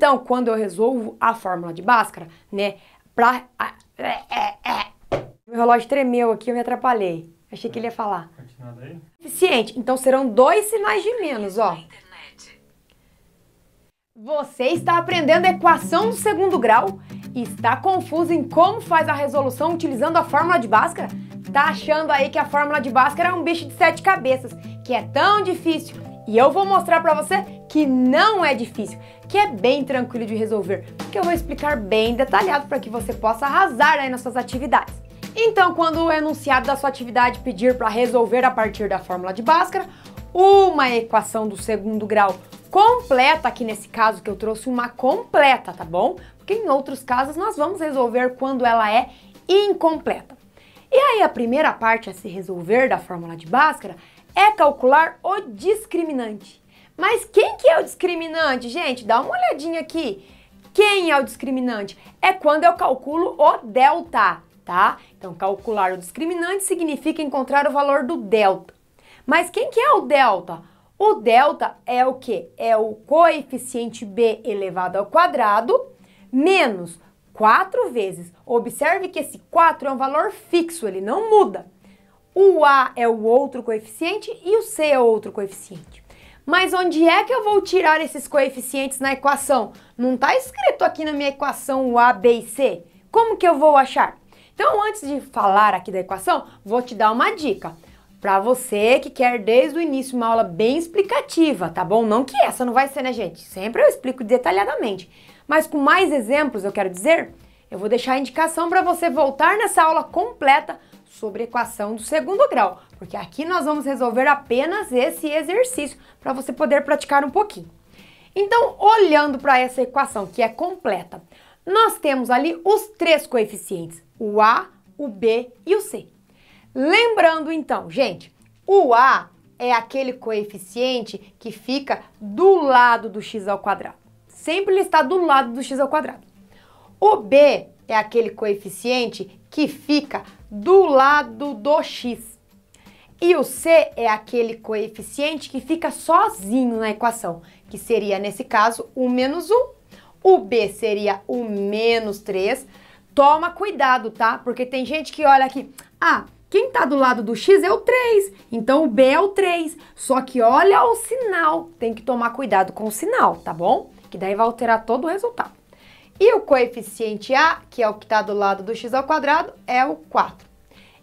Então, quando eu resolvo a fórmula de Bhaskara, né, pra... É, é, é, meu relógio tremeu aqui, eu me atrapalhei. Achei que ele ia falar. Continua daí. Eficiente. Então serão dois sinais de menos, ó. Você está aprendendo a equação do segundo grau e está confuso em como faz a resolução utilizando a fórmula de Bhaskara? Tá achando aí que a fórmula de Bhaskara é um bicho de sete cabeças, que é tão difícil e eu vou mostrar para você que não é difícil, que é bem tranquilo de resolver, porque eu vou explicar bem detalhado para que você possa arrasar aí nas suas atividades. Então, quando o enunciado da sua atividade pedir para resolver a partir da fórmula de Bhaskara, uma equação do segundo grau completa, aqui nesse caso que eu trouxe uma completa, tá bom? Porque em outros casos nós vamos resolver quando ela é incompleta. E aí a primeira parte a se resolver da fórmula de Bhaskara é calcular o discriminante. Mas quem que é o discriminante, gente? Dá uma olhadinha aqui. Quem é o discriminante? É quando eu calculo o delta, tá? Então, calcular o discriminante significa encontrar o valor do delta. Mas quem que é o delta? O delta é o que? É o coeficiente b elevado ao quadrado menos 4 vezes. Observe que esse 4 é um valor fixo, ele não muda. O A é o outro coeficiente e o C é outro coeficiente. Mas onde é que eu vou tirar esses coeficientes na equação? Não está escrito aqui na minha equação o A, B e C. Como que eu vou achar? Então, antes de falar aqui da equação, vou te dar uma dica. Para você que quer desde o início uma aula bem explicativa, tá bom? Não que essa não vai ser, né, gente? Sempre eu explico detalhadamente. Mas com mais exemplos, eu quero dizer, eu vou deixar a indicação para você voltar nessa aula completa sobre equação do segundo grau, porque aqui nós vamos resolver apenas esse exercício para você poder praticar um pouquinho. Então, olhando para essa equação que é completa, nós temos ali os três coeficientes, o A, o B e o C. Lembrando então, gente, o A é aquele coeficiente que fica do lado do x ao quadrado. Sempre ele está do lado do x ao quadrado. O B é aquele coeficiente que fica do lado do x. E o c é aquele coeficiente que fica sozinho na equação, que seria, nesse caso, o menos 1. O b seria o menos 3. Toma cuidado, tá? Porque tem gente que olha aqui, ah, quem está do lado do x é o 3, então o b é o 3. Só que olha o sinal, tem que tomar cuidado com o sinal, tá bom? Que daí vai alterar todo o resultado. E o coeficiente A, que é o que está do lado do x ao quadrado, é o 4.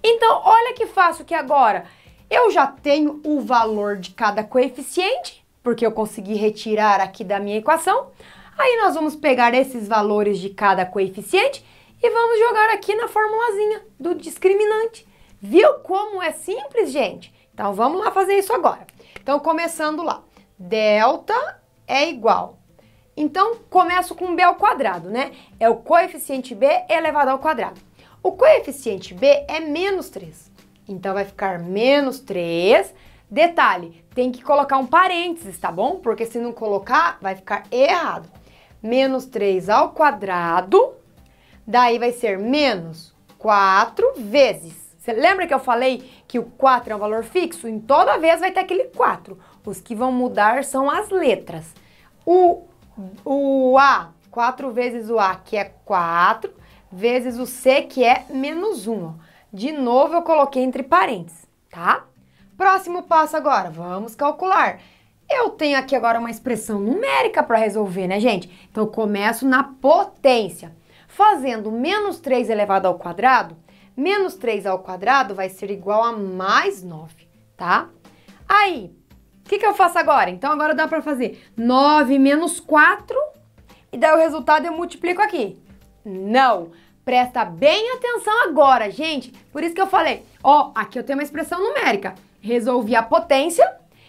Então, olha que fácil que agora eu já tenho o valor de cada coeficiente, porque eu consegui retirar aqui da minha equação. Aí nós vamos pegar esses valores de cada coeficiente e vamos jogar aqui na formulazinha do discriminante. Viu como é simples, gente? Então, vamos lá fazer isso agora. Então, começando lá. Delta é igual então, começo com B ao quadrado, né? É o coeficiente B elevado ao quadrado. O coeficiente B é menos 3. Então, vai ficar menos 3. Detalhe, tem que colocar um parênteses, tá bom? Porque se não colocar, vai ficar errado. Menos 3 ao quadrado, daí vai ser menos 4 vezes. Você lembra que eu falei que o 4 é um valor fixo? Em toda vez vai ter aquele 4. Os que vão mudar são as letras. O o A, 4 vezes o A, que é 4, vezes o C, que é menos 1. De novo, eu coloquei entre parênteses, tá? Próximo passo agora, vamos calcular. Eu tenho aqui agora uma expressão numérica para resolver, né, gente? Então, eu começo na potência. Fazendo menos 3 elevado ao quadrado, menos 3 ao quadrado vai ser igual a mais 9, tá? Aí, o que, que eu faço agora? Então agora dá para fazer 9 menos 4 e daí o resultado eu multiplico aqui. Não! Presta bem atenção agora, gente. Por isso que eu falei, ó, aqui eu tenho uma expressão numérica. Resolvi a potência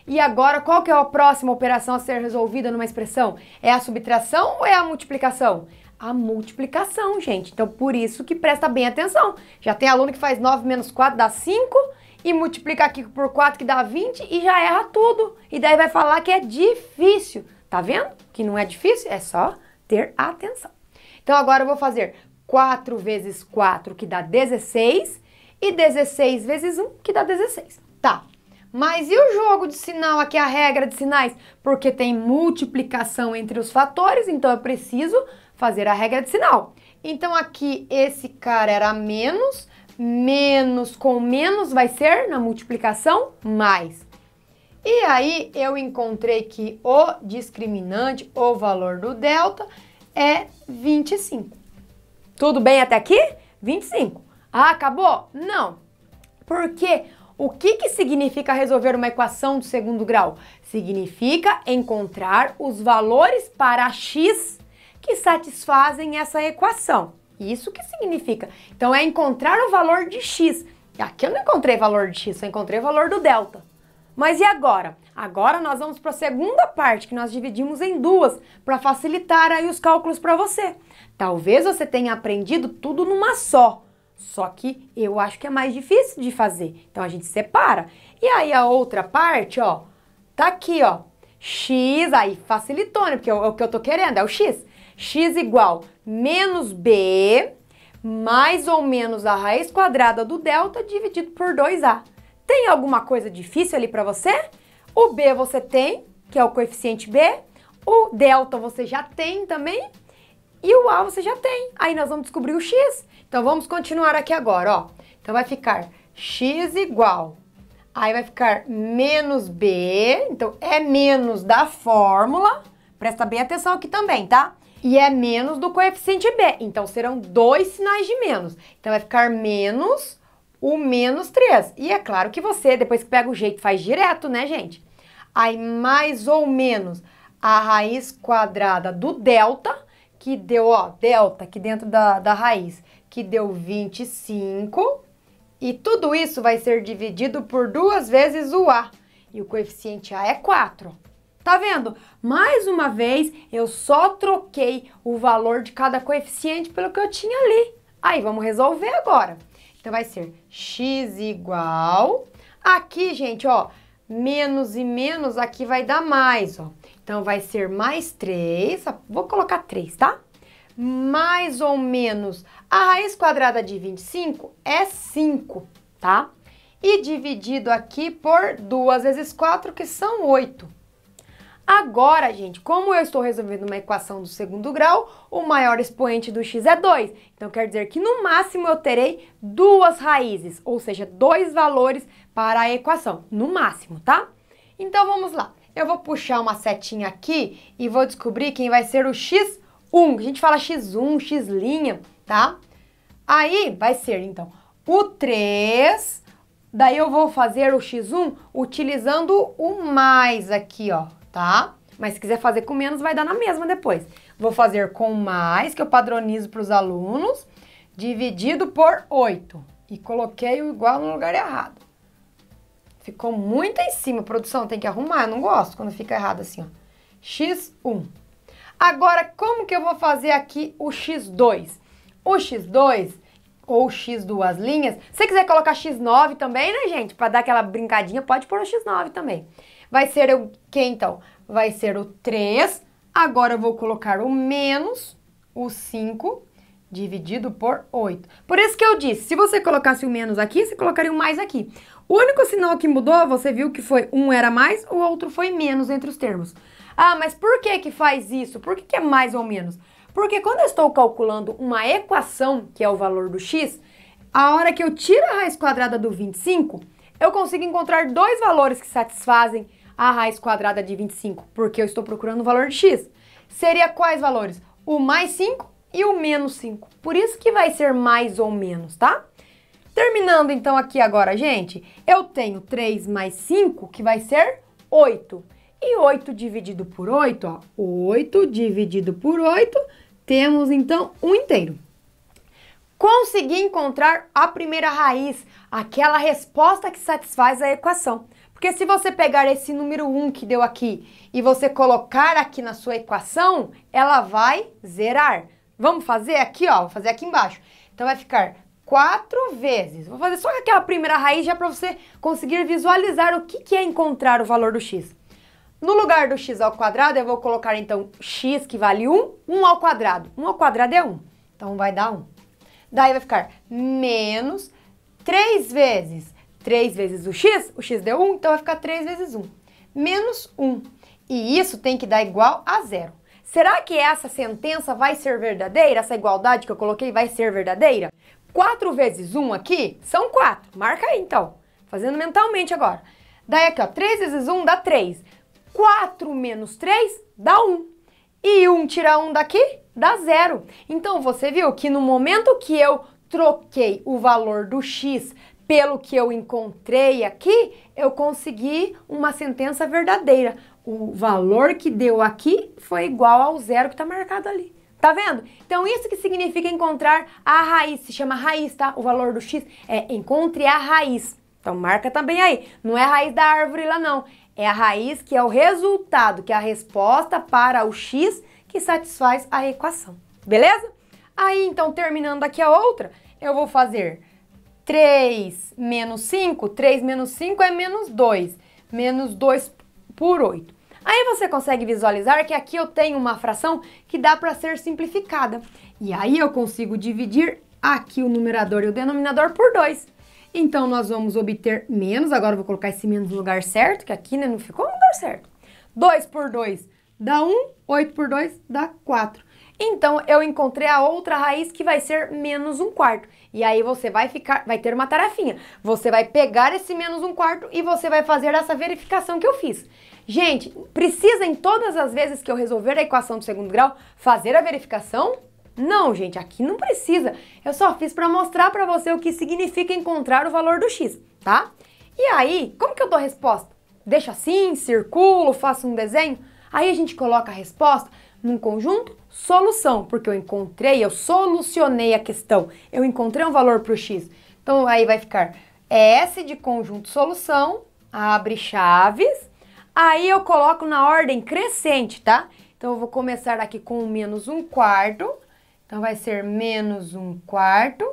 e agora qual que é a próxima operação a ser resolvida numa expressão? É a subtração ou é a multiplicação? a multiplicação, gente. Então, por isso que presta bem atenção. Já tem aluno que faz 9 menos 4 dá 5, e multiplica aqui por 4 que dá 20 e já erra tudo. E daí vai falar que é difícil. Tá vendo? Que não é difícil, é só ter atenção. Então agora eu vou fazer 4 vezes 4 que dá 16 e 16 vezes 1 que dá 16. Tá. Mas e o jogo de sinal aqui, é a regra de sinais? Porque tem multiplicação entre os fatores, então eu preciso fazer a regra de sinal. Então aqui esse cara era menos, menos com menos vai ser na multiplicação mais. E aí eu encontrei que o discriminante, o valor do delta é 25. Tudo bem até aqui? 25. Ah, acabou? Não. Porque o que, que significa resolver uma equação do segundo grau? Significa encontrar os valores para x que satisfazem essa equação. Isso que significa. Então é encontrar o valor de x. Aqui eu não encontrei valor de x, eu encontrei o valor do delta. Mas e agora? Agora nós vamos para a segunda parte, que nós dividimos em duas, para facilitar aí os cálculos para você. Talvez você tenha aprendido tudo numa só, só que eu acho que é mais difícil de fazer. Então a gente separa. E aí a outra parte, ó, tá aqui, ó, x, aí facilitou, né? Porque é o é que eu tô querendo é o x. x igual menos b mais ou menos a raiz quadrada do delta dividido por 2a. Tem alguma coisa difícil ali para você? O b você tem, que é o coeficiente b, o delta você já tem também e o a você já tem. Aí nós vamos descobrir o x. Então vamos continuar aqui agora, ó. Então vai ficar x igual Aí vai ficar menos B, então é menos da fórmula. Presta bem atenção aqui também, tá? e é menos do coeficiente B. Então, serão dois sinais de menos. Então, vai ficar menos o menos 3. E é claro que você, depois que pega o jeito, faz direto, né, gente? Aí, mais ou menos a raiz quadrada do delta, que deu, ó, delta aqui dentro da, da raiz, que deu 25. E tudo isso vai ser dividido por duas vezes o A. E o coeficiente A é 4. Tá vendo? Mais uma vez, eu só troquei o valor de cada coeficiente pelo que eu tinha ali. Aí, vamos resolver agora. Então, vai ser x igual... Aqui, gente, ó, menos e menos aqui vai dar mais, ó. Então, vai ser mais 3, vou colocar 3, tá? Mais ou menos a raiz quadrada de 25 é 5, tá? E dividido aqui por 2 vezes 4, que são 8. Agora, gente, como eu estou resolvendo uma equação do segundo grau, o maior expoente do x é 2. Então, quer dizer que no máximo eu terei duas raízes, ou seja, dois valores para a equação, no máximo, tá? Então, vamos lá. Eu vou puxar uma setinha aqui e vou descobrir quem vai ser o x1. A gente fala x1, x', tá? Aí, vai ser, então, o 3... Daí eu vou fazer o x1 utilizando o mais aqui, ó tá? Mas se quiser fazer com menos, vai dar na mesma depois. Vou fazer com mais, que eu padronizo para os alunos, dividido por 8. E coloquei o igual no lugar errado. Ficou muito em cima, produção, tem que arrumar, eu não gosto quando fica errado assim, ó. X1. Agora, como que eu vou fazer aqui o X2? O X2 ou X duas linhas. Se você quiser colocar X9 também, né, gente? Para dar aquela brincadinha, pode pôr o X9 também. Vai ser o que então? Vai ser o 3. Agora eu vou colocar o menos, o 5, dividido por 8. Por isso que eu disse, se você colocasse o menos aqui, você colocaria o mais aqui. O único sinal que mudou, você viu que foi um era mais, o outro foi menos entre os termos. Ah, mas por que que faz isso? Por que, que é mais ou menos? Porque quando eu estou calculando uma equação, que é o valor do x, a hora que eu tiro a raiz quadrada do 25, eu consigo encontrar dois valores que satisfazem a raiz quadrada de 25, porque eu estou procurando o valor de x. Seria quais valores? O mais 5 e o menos 5. Por isso que vai ser mais ou menos, tá? Terminando então aqui agora, gente, eu tenho 3 mais 5, que vai ser 8. E 8 dividido por 8, ó, 8 dividido por 8, temos então 1 um inteiro. Consegui encontrar a primeira raiz, aquela resposta que satisfaz a equação. Porque se você pegar esse número 1 que deu aqui e você colocar aqui na sua equação, ela vai zerar. Vamos fazer aqui, ó, vou fazer aqui embaixo. Então vai ficar 4 vezes. Vou fazer só aquela primeira raiz já para você conseguir visualizar o que, que é encontrar o valor do x. No lugar do x ao quadrado, eu vou colocar então x que vale 1, 1 ao quadrado. 1 ao quadrado é 1, então vai dar 1. Daí vai ficar menos 3 vezes 3 vezes o x, o x deu 1, então vai ficar 3 vezes 1. Menos 1. E isso tem que dar igual a zero. Será que essa sentença vai ser verdadeira? Essa igualdade que eu coloquei vai ser verdadeira? 4 vezes 1 aqui são 4. Marca aí, então. Fazendo mentalmente agora. Daí aqui, ó, 3 vezes 1 dá 3. 4 menos 3 dá 1. E 1 tira 1 daqui dá 0. Então, você viu que no momento que eu troquei o valor do x pelo que eu encontrei aqui, eu consegui uma sentença verdadeira. O valor que deu aqui foi igual ao zero que está marcado ali. Tá vendo? Então, isso que significa encontrar a raiz. Se chama raiz, tá? O valor do x é encontre a raiz. Então, marca também aí. Não é a raiz da árvore lá, não. É a raiz que é o resultado, que é a resposta para o x que satisfaz a equação. Beleza? Aí, então, terminando aqui a outra, eu vou fazer 3 menos 5, 3 menos 5 é menos 2, menos 2 por 8. Aí você consegue visualizar que aqui eu tenho uma fração que dá para ser simplificada. E aí eu consigo dividir aqui o numerador e o denominador por 2. Então nós vamos obter menos, agora eu vou colocar esse menos no lugar certo, que aqui né, não ficou no lugar certo. 2 por 2 dá 1, 8 por 2 dá 4. Então eu encontrei a outra raiz que vai ser menos um quarto. E aí você vai ficar, vai ter uma tarefinha. Você vai pegar esse menos um quarto e você vai fazer essa verificação que eu fiz. Gente, precisa em todas as vezes que eu resolver a equação do segundo grau fazer a verificação? Não, gente, aqui não precisa. Eu só fiz para mostrar para você o que significa encontrar o valor do x, tá? E aí, como que eu dou a resposta? Deixo assim, circulo, faço um desenho? Aí a gente coloca a resposta num conjunto solução, porque eu encontrei, eu solucionei a questão, eu encontrei um valor para o x. Então aí vai ficar é S de conjunto solução, abre chaves, aí eu coloco na ordem crescente, tá? Então eu vou começar aqui com menos um quarto, então vai ser menos um quarto,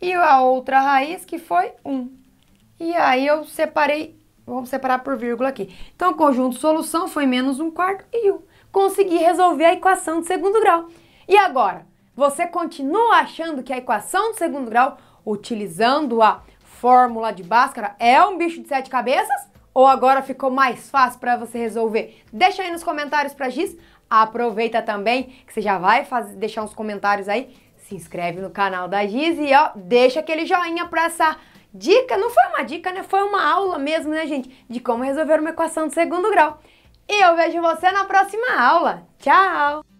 e a outra raiz que foi 1. Um. E aí eu separei, vamos separar por vírgula aqui. Então o conjunto solução foi menos um quarto e 1. Um conseguir resolver a equação de segundo grau. E agora, você continua achando que a equação de segundo grau, utilizando a fórmula de Bhaskara, é um bicho de sete cabeças? Ou agora ficou mais fácil para você resolver? Deixa aí nos comentários para Giz. Aproveita também que você já vai fazer, deixar uns comentários aí. Se inscreve no canal da Giz e ó, deixa aquele joinha para essa dica. Não foi uma dica, né? Foi uma aula mesmo, né, gente? De como resolver uma equação de segundo grau. E eu vejo você na próxima aula. Tchau!